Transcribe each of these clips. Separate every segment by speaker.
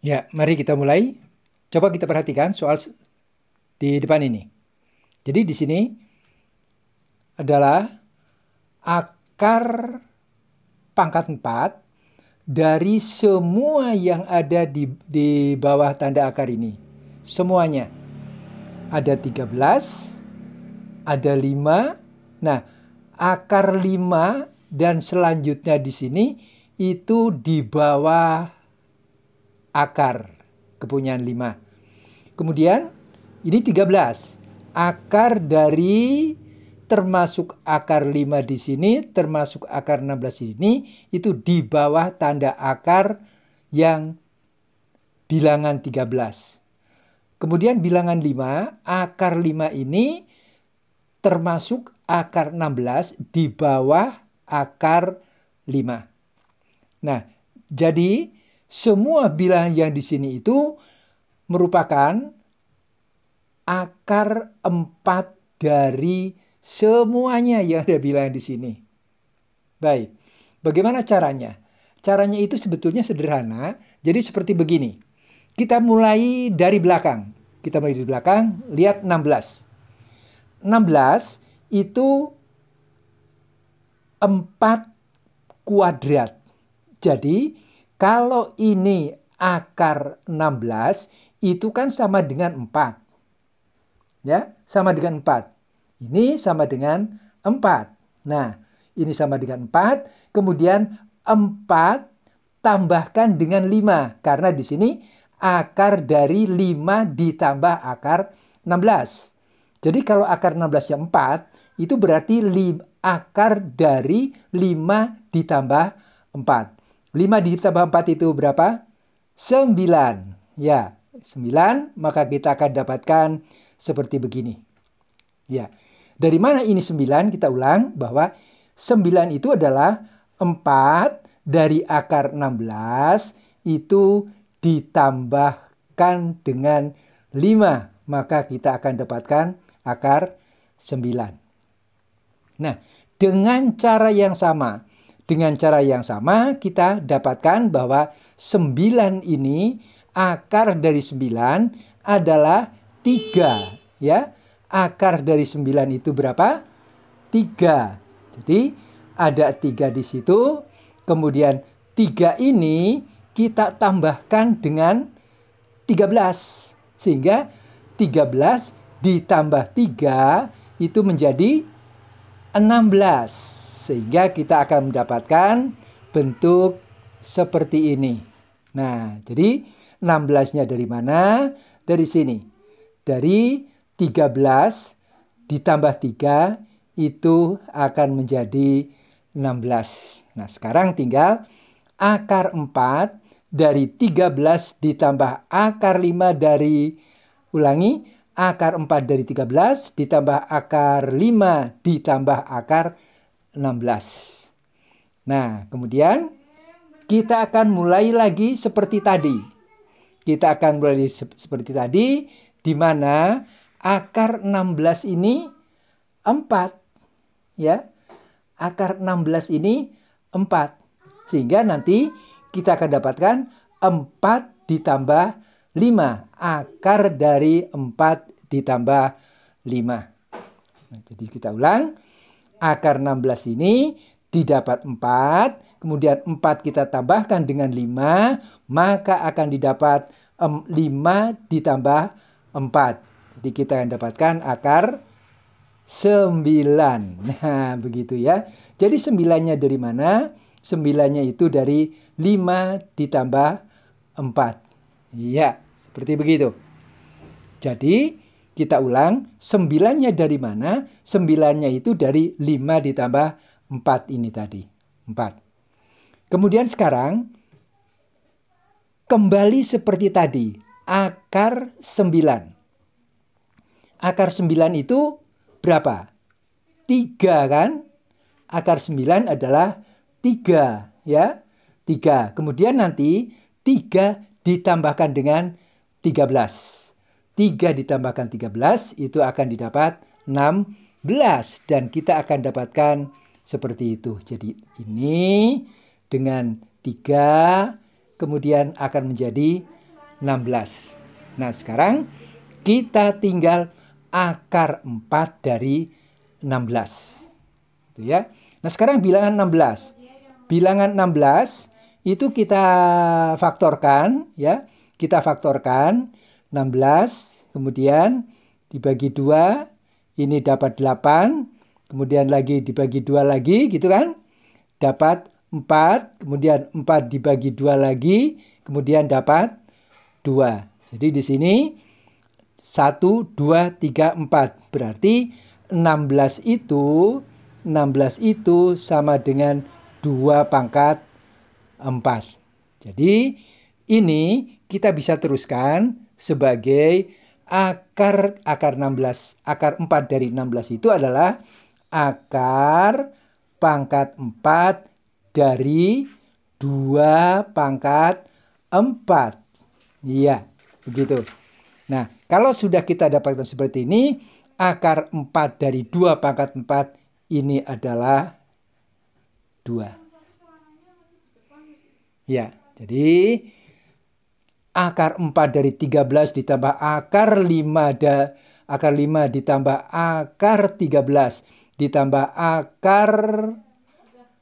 Speaker 1: Ya, mari kita mulai. Coba kita perhatikan soal di depan ini. Jadi di sini adalah akar pangkat 4 dari semua yang ada di, di bawah tanda akar ini. Semuanya. Ada 13, ada 5. Nah, akar 5 dan selanjutnya di sini itu di bawah akar kepunyaan 5. Kemudian ini 13. Akar dari termasuk akar 5 di sini, termasuk akar 16 di sini itu di bawah tanda akar yang bilangan 13. Kemudian bilangan 5, akar 5 ini termasuk akar 16 di bawah akar 5. Nah, jadi semua bilangan yang di sini itu merupakan akar empat dari semuanya yang ada bilangan di sini. Baik, bagaimana caranya? Caranya itu sebetulnya sederhana, jadi seperti begini. Kita mulai dari belakang. Kita mulai dari belakang, lihat 16. 16 itu 4 kuadrat. Jadi kalau ini akar 16 itu kan sama dengan 4. Ya, sama dengan 4. Ini sama dengan 4. Nah, ini sama dengan 4, kemudian 4 tambahkan dengan 5 karena di sini akar dari 5 ditambah akar 16. Jadi kalau akar 16 yang 4 itu berarti akar dari 5 ditambah 4. 5 ditambah 4 itu berapa? 9. Ya, 9 maka kita akan dapatkan seperti begini. Ya. Dari mana ini 9? Kita ulang bahwa 9 itu adalah 4 dari akar 16 itu ditambahkan dengan 5. Maka kita akan dapatkan akar 9. Nah, dengan cara yang sama, dengan cara yang sama kita dapatkan bahwa 9 ini akar dari 9 adalah 3 ya. Akar dari 9 itu berapa? 3. Jadi ada 3 di situ. Kemudian 3 ini kita tambahkan dengan 13. Sehingga 13 ditambah 3 itu menjadi 16 sehingga kita akan mendapatkan bentuk seperti ini. Nah, jadi 16-nya dari mana? Dari sini. Dari 13 ditambah 3 itu akan menjadi 16. Nah, sekarang tinggal akar 4 dari 13 ditambah akar 5 dari ulangi akar 4 dari 13 ditambah akar 5 ditambah akar 16. Nah, kemudian kita akan mulai lagi seperti tadi. Kita akan mulai seperti tadi di mana akar 16 ini 4 ya. Akar 16 ini 4. Sehingga nanti kita akan dapatkan 4 ditambah 5. Akar dari 4 ditambah 5. Nah, jadi kita ulang Akar 16 ini didapat 4, kemudian 4 kita tambahkan dengan 5, maka akan didapat 5 ditambah 4. Jadi kita akan dapatkan akar 9. Nah, begitu ya. Jadi 9-nya dari mana? 9-nya itu dari 5 ditambah 4. Iya, seperti begitu. Jadi, kita ulang, sembilannya dari mana? Sembilannya itu dari lima ditambah empat ini tadi. empat. Kemudian sekarang, kembali seperti tadi, akar sembilan. Akar sembilan itu berapa? Tiga kan? Akar sembilan adalah tiga ya. tiga. Kemudian nanti tiga ditambahkan dengan tiga belas. 3 ditambahkan 13 itu akan didapat 16 dan kita akan dapatkan seperti itu. Jadi ini dengan 3 kemudian akan menjadi 16. Nah sekarang kita tinggal akar 4 dari 16. Itu ya. Nah sekarang bilangan 16. Bilangan 16 itu kita faktorkan ya. Kita faktorkan 16, kemudian dibagi 2, ini dapat 8, kemudian lagi dibagi 2 lagi gitu kan, dapat 4, kemudian 4 dibagi 2 lagi, kemudian dapat 2. Jadi di sini 1, 2, 3, 4. Berarti 16 itu 16 itu sama dengan 2 pangkat 4. Jadi ini kita bisa teruskan sebagai akar akar 16. Akar 4 dari 16 itu adalah akar pangkat 4 dari 2 pangkat 4. Iya, begitu. Nah, kalau sudah kita dapatkan seperti ini, akar 4 dari 2 pangkat 4 ini adalah 2. Ya, jadi akar 4 dari 13 ditambah akar 5 da, akar 5 ditambah akar 13 ditambah akar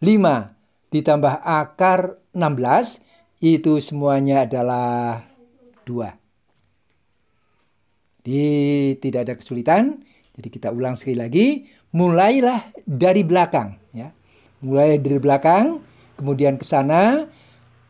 Speaker 1: 5 ditambah akar 16 itu semuanya adalah 2. Di tidak ada kesulitan. Jadi kita ulang sekali lagi, mulailah dari belakang ya. Mulai dari belakang, kemudian ke sana,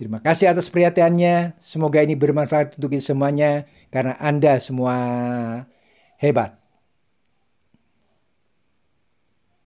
Speaker 1: Terima kasih atas perhatiannya. Semoga ini bermanfaat untuk kita semuanya karena Anda semua hebat.